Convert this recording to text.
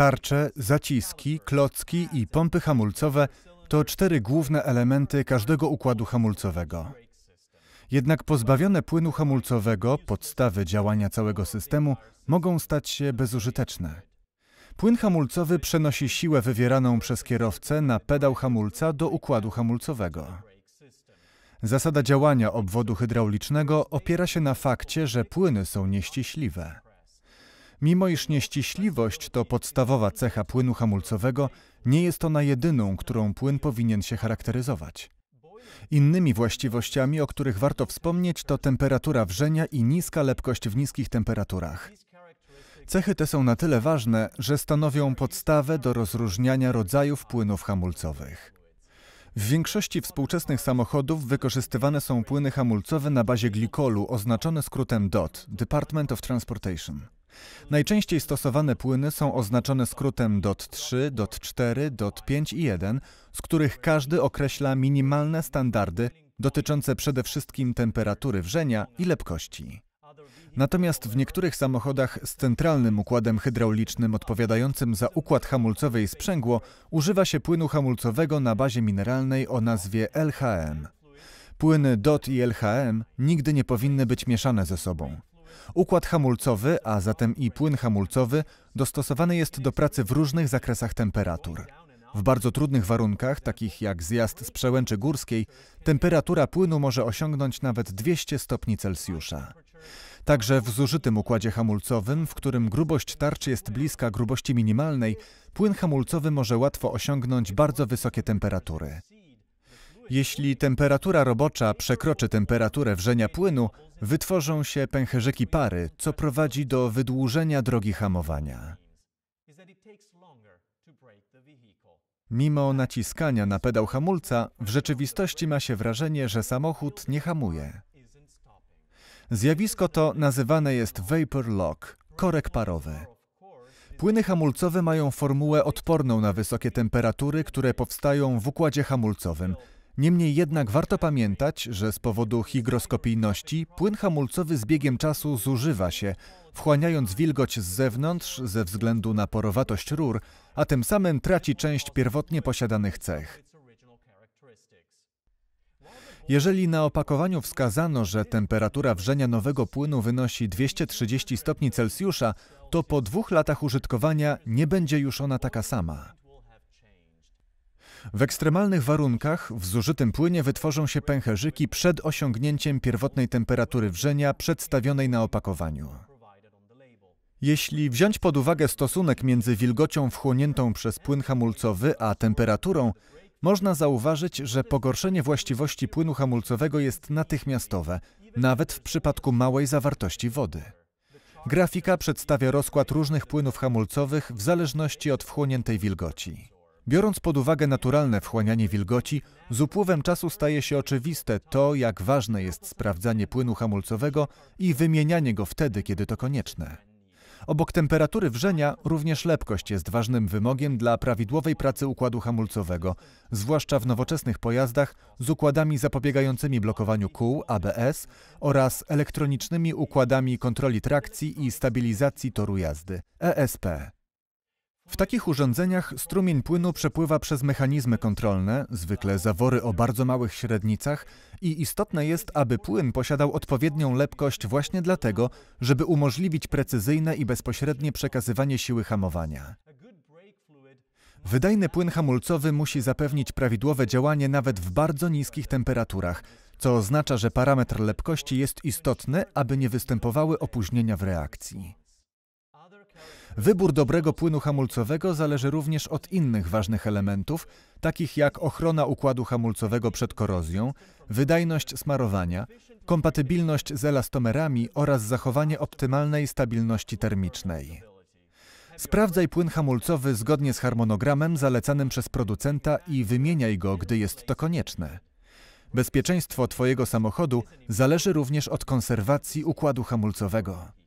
Tarcze, zaciski, klocki i pompy hamulcowe to cztery główne elementy każdego układu hamulcowego. Jednak pozbawione płynu hamulcowego, podstawy działania całego systemu, mogą stać się bezużyteczne. Płyn hamulcowy przenosi siłę wywieraną przez kierowcę na pedał hamulca do układu hamulcowego. Zasada działania obwodu hydraulicznego opiera się na fakcie, że płyny są nieściśliwe. Mimo iż nieściśliwość to podstawowa cecha płynu hamulcowego, nie jest ona jedyną, którą płyn powinien się charakteryzować. Innymi właściwościami, o których warto wspomnieć, to temperatura wrzenia i niska lepkość w niskich temperaturach. Cechy te są na tyle ważne, że stanowią podstawę do rozróżniania rodzajów płynów hamulcowych. W większości współczesnych samochodów wykorzystywane są płyny hamulcowe na bazie glikolu, oznaczone skrótem DOT Department of Transportation. Najczęściej stosowane płyny są oznaczone skrótem DOT3, DOT4, DOT5 i 1, z których każdy określa minimalne standardy dotyczące przede wszystkim temperatury wrzenia i lepkości. Natomiast w niektórych samochodach z centralnym układem hydraulicznym odpowiadającym za układ hamulcowy i sprzęgło używa się płynu hamulcowego na bazie mineralnej o nazwie LHM. Płyny DOT i LHM nigdy nie powinny być mieszane ze sobą. Układ hamulcowy, a zatem i płyn hamulcowy, dostosowany jest do pracy w różnych zakresach temperatur. W bardzo trudnych warunkach, takich jak zjazd z przełęczy górskiej, temperatura płynu może osiągnąć nawet 200 stopni Celsjusza. Także w zużytym układzie hamulcowym, w którym grubość tarczy jest bliska grubości minimalnej, płyn hamulcowy może łatwo osiągnąć bardzo wysokie temperatury. Jeśli temperatura robocza przekroczy temperaturę wrzenia płynu, wytworzą się pęcherzyki pary, co prowadzi do wydłużenia drogi hamowania. Mimo naciskania na pedał hamulca, w rzeczywistości ma się wrażenie, że samochód nie hamuje. Zjawisko to nazywane jest vapor lock, korek parowy. Płyny hamulcowe mają formułę odporną na wysokie temperatury, które powstają w układzie hamulcowym – Niemniej jednak warto pamiętać, że z powodu higroskopijności płyn hamulcowy z biegiem czasu zużywa się, wchłaniając wilgoć z zewnątrz ze względu na porowatość rur, a tym samym traci część pierwotnie posiadanych cech. Jeżeli na opakowaniu wskazano, że temperatura wrzenia nowego płynu wynosi 230 stopni Celsjusza, to po dwóch latach użytkowania nie będzie już ona taka sama. W ekstremalnych warunkach w zużytym płynie wytworzą się pęcherzyki przed osiągnięciem pierwotnej temperatury wrzenia przedstawionej na opakowaniu. Jeśli wziąć pod uwagę stosunek między wilgocią wchłoniętą przez płyn hamulcowy a temperaturą, można zauważyć, że pogorszenie właściwości płynu hamulcowego jest natychmiastowe, nawet w przypadku małej zawartości wody. Grafika przedstawia rozkład różnych płynów hamulcowych w zależności od wchłoniętej wilgoci. Biorąc pod uwagę naturalne wchłanianie wilgoci, z upływem czasu staje się oczywiste to, jak ważne jest sprawdzanie płynu hamulcowego i wymienianie go wtedy, kiedy to konieczne. Obok temperatury wrzenia również lepkość jest ważnym wymogiem dla prawidłowej pracy układu hamulcowego, zwłaszcza w nowoczesnych pojazdach z układami zapobiegającymi blokowaniu kół ABS oraz elektronicznymi układami kontroli trakcji i stabilizacji toru jazdy ESP. W takich urządzeniach strumień płynu przepływa przez mechanizmy kontrolne, zwykle zawory o bardzo małych średnicach i istotne jest, aby płyn posiadał odpowiednią lepkość właśnie dlatego, żeby umożliwić precyzyjne i bezpośrednie przekazywanie siły hamowania. Wydajny płyn hamulcowy musi zapewnić prawidłowe działanie nawet w bardzo niskich temperaturach, co oznacza, że parametr lepkości jest istotny, aby nie występowały opóźnienia w reakcji. Wybór dobrego płynu hamulcowego zależy również od innych ważnych elementów, takich jak ochrona układu hamulcowego przed korozją, wydajność smarowania, kompatybilność z elastomerami oraz zachowanie optymalnej stabilności termicznej. Sprawdzaj płyn hamulcowy zgodnie z harmonogramem zalecanym przez producenta i wymieniaj go, gdy jest to konieczne. Bezpieczeństwo Twojego samochodu zależy również od konserwacji układu hamulcowego.